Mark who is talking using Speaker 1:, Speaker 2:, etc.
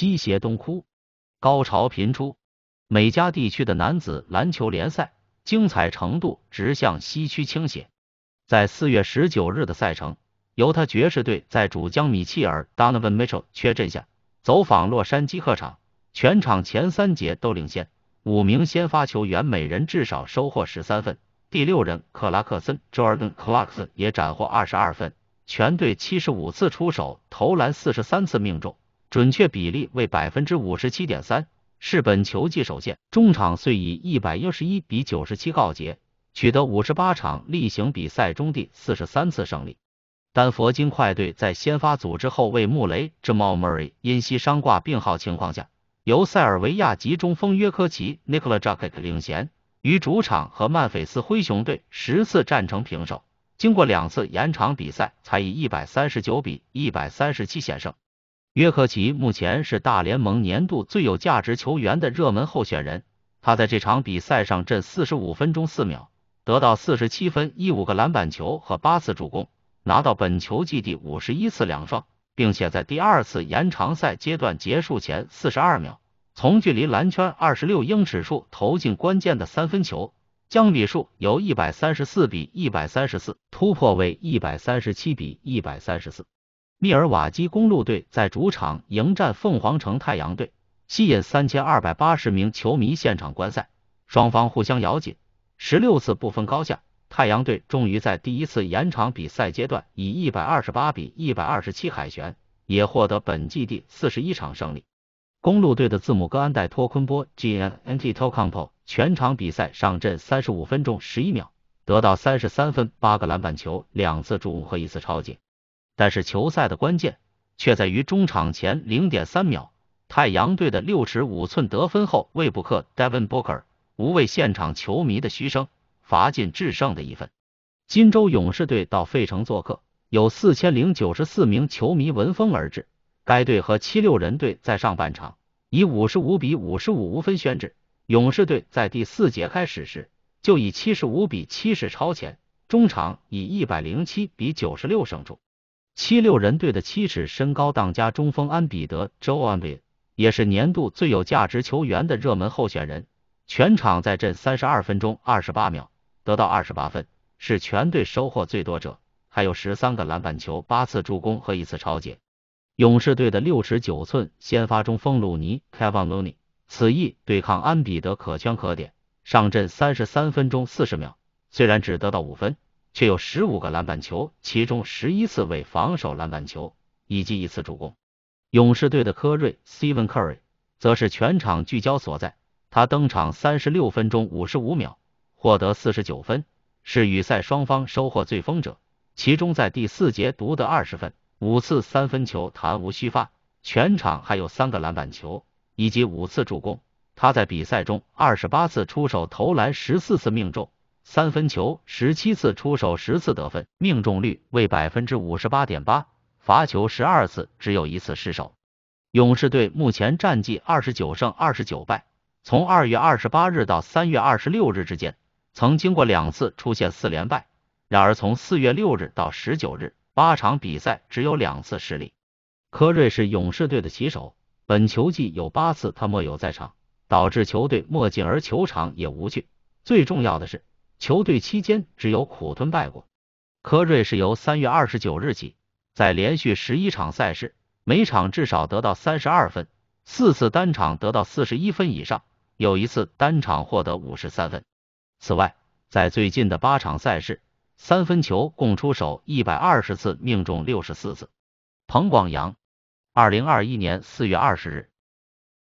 Speaker 1: 西斜东哭，高潮频出。美加地区的男子篮球联赛精彩程度直向西区倾斜。在四月十九日的赛程，由他爵士队在主将米切尔 d o n o v a n Mitchell） 缺阵下走访洛杉矶客场，全场前三节都领先，五名先发球员每人至少收获十三分，第六人克拉克森 （Jordan Clarkson） 也斩获二十二分，全队七十五次出手，投篮四十三次命中。准确比例为百分之五十七点三，是本球季首线。中场遂以一百一十一比九十七告捷，取得五十八场例行比赛中第四十三次胜利。丹佛金快队在先发组织后卫穆雷 （Jim Murray） 因膝伤挂病号情况下，由塞尔维亚集中锋约科奇 （Nikola j a k i c 领衔，于主场和曼菲斯灰熊队十次战成平手，经过两次延长比赛才以一百三十九比一百三十七险胜。约克奇目前是大联盟年度最有价值球员的热门候选人。他在这场比赛上阵四十五分钟四秒，得到四十七分一五个篮板球和八次助攻，拿到本球季第五十一次两双，并且在第二次延长赛阶段结束前四十二秒，从距离篮圈二十六英尺处投进关键的三分球，将比数由一百三十四比一百三十四突破为一百三十七比一百三十四。密尔瓦基公路队在主场迎战凤凰城太阳队，吸引三千二百八十名球迷现场观赛。双方互相咬紧，十六次不分高下。太阳队终于在第一次延长比赛阶段以一百二十八比一百二十七海选，也获得本季第四十一场胜利。公路队的字母哥安戴托昆波 （G. N. T. Toconpo） 全场比赛上阵三十五分钟十一秒，得到三十三分八个篮板球两次助攻和一次超截。但是球赛的关键却在于中场前零点三秒，太阳队的六尺五寸得分后，魏布克 Devin Booker 无畏现场球迷的嘘声，罚进制胜的一分。金州勇士队到费城做客，有四千零九十四名球迷闻风而至。该队和七六人队在上半场以五十五比五十五无分宣制，勇士队在第四节开始时就以七十五比七十超前，中场以一百零七比九十六胜出。七六人队的七尺身高当家中锋安比德 j o e a e m b i 也是年度最有价值球员的热门候选人，全场在阵三十二分钟二十八秒，得到二十八分，是全队收获最多者，还有十三个篮板球、八次助攻和一次超解。勇士队的六尺九寸先发中锋鲁尼 k e v i n Looney） 此役对抗安比德可圈可点，上阵三十三分钟四十秒，虽然只得到五分。却有十五个篮板球，其中十一次为防守篮板球，以及一次助攻。勇士队的科瑞 s t e v e n Curry） 则是全场聚焦所在，他登场三十六分钟五十五秒，获得四十九分，是与赛双方收获最丰者。其中在第四节独得二十分，五次三分球弹无虚发，全场还有三个篮板球以及五次助攻。他在比赛中二十八次出手投篮，十四次命中。三分球十七次出手十次得分，命中率为百分之五十八点八。罚球十二次只有一次失手。勇士队目前战绩二十九胜二十九败。从二月二十八日到三月二十六日之间，曾经过两次出现四连败。然而从四月六日到十九日，八场比赛只有两次失利。科瑞是勇士队的旗手，本球季有八次他没有在场，导致球队莫进而球场也无趣。最重要的是。球队期间只有苦吞败过。科瑞是由三月二十九日起，在连续十一场赛事，每场至少得到三十二分，四次单场得到四十一分以上，有一次单场获得五十三分。此外，在最近的八场赛事，三分球共出手一百二十次，命中六十四次。彭广阳，二零二一年四月二十日。